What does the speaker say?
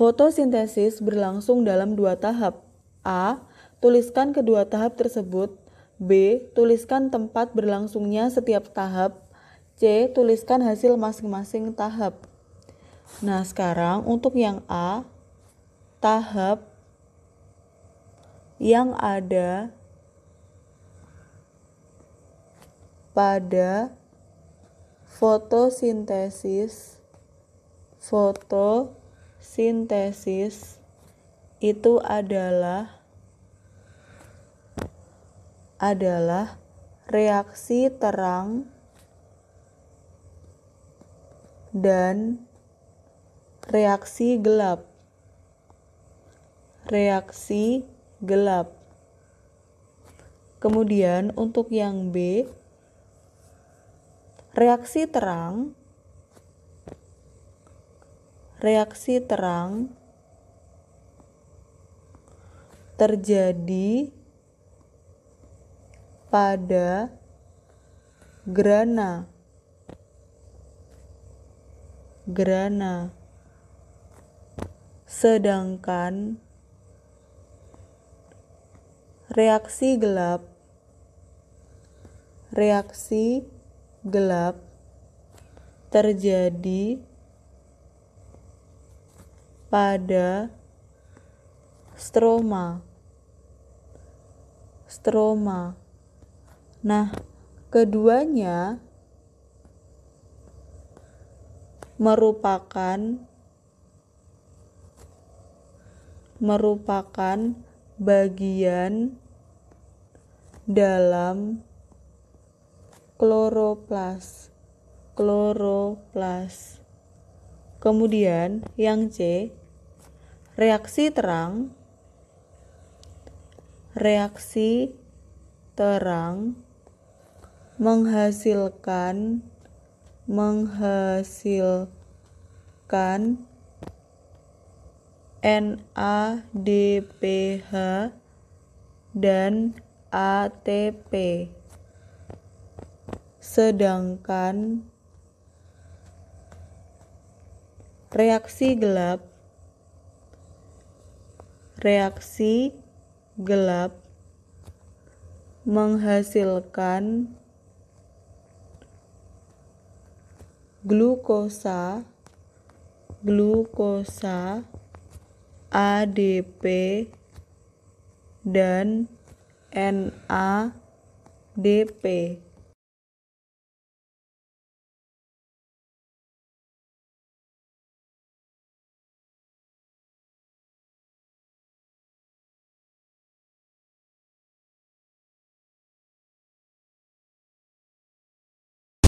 Fotosintesis berlangsung dalam dua tahap. A. Tuliskan kedua tahap tersebut. B. Tuliskan tempat berlangsungnya setiap tahap. C. Tuliskan hasil masing-masing tahap. Nah, sekarang untuk yang A, tahap yang ada pada fotosintesis foto sintesis itu adalah adalah reaksi terang dan reaksi gelap. Reaksi gelap. Kemudian untuk yang B reaksi terang reaksi terang terjadi pada grana grana sedangkan reaksi gelap reaksi gelap terjadi pada stroma stroma nah keduanya merupakan merupakan bagian dalam kloroplas kloroplas kemudian yang C reaksi terang reaksi terang menghasilkan menghasilkan NADPH dan ATP sedangkan reaksi gelap reaksi gelap menghasilkan glukosa glukosa ADP dan NADP.